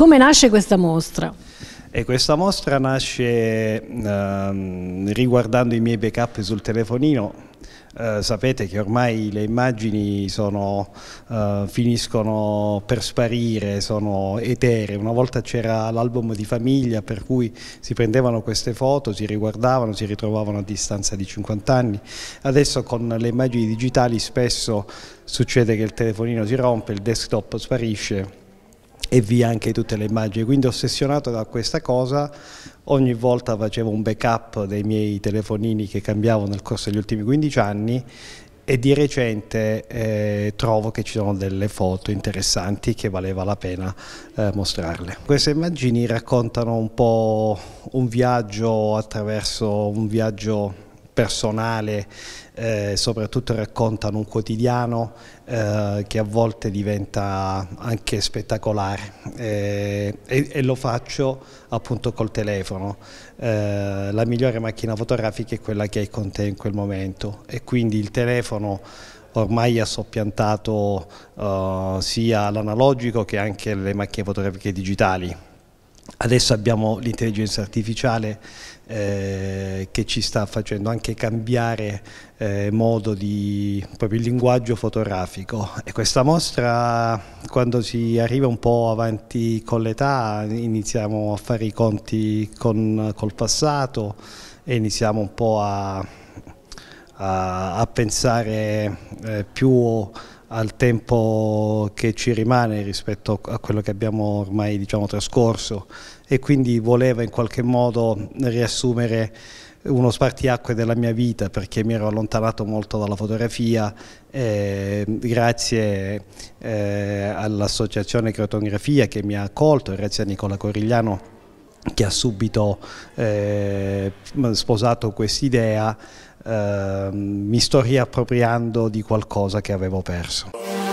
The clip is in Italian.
Come nasce questa mostra? E questa mostra nasce ehm, riguardando i miei backup sul telefonino. Eh, sapete che ormai le immagini sono, eh, finiscono per sparire, sono etere. Una volta c'era l'album di famiglia per cui si prendevano queste foto, si riguardavano, si ritrovavano a distanza di 50 anni. Adesso con le immagini digitali spesso succede che il telefonino si rompe, il desktop sparisce e via anche tutte le immagini, quindi ossessionato da questa cosa ogni volta facevo un backup dei miei telefonini che cambiavo nel corso degli ultimi 15 anni e di recente eh, trovo che ci sono delle foto interessanti che valeva la pena eh, mostrarle. Queste immagini raccontano un po' un viaggio attraverso un viaggio personale, eh, soprattutto raccontano un quotidiano eh, che a volte diventa anche spettacolare eh, e, e, lo faccio appunto col telefono. Eh, la migliore macchina fotografica è quella che hai con te in quel momento e quindi il telefono ormai ha soppiantato eh, sia l'analogico che anche le macchine fotografiche digitali Adesso abbiamo l'intelligenza artificiale eh, che ci sta facendo anche cambiare eh, modo di proprio il linguaggio fotografico e questa mostra quando si arriva un po' avanti con l'età iniziamo a fare i conti con, col passato e iniziamo un po' a, a, a pensare eh, più al tempo che ci rimane rispetto a quello che abbiamo ormai diciamo, trascorso e quindi voleva in qualche modo riassumere uno spartiacque della mia vita perché mi ero allontanato molto dalla fotografia eh, grazie eh, all'associazione Creotografia che mi ha accolto, grazie a Nicola Corigliano che ha subito eh, sposato quest'idea Ehm, mi sto riappropriando di qualcosa che avevo perso.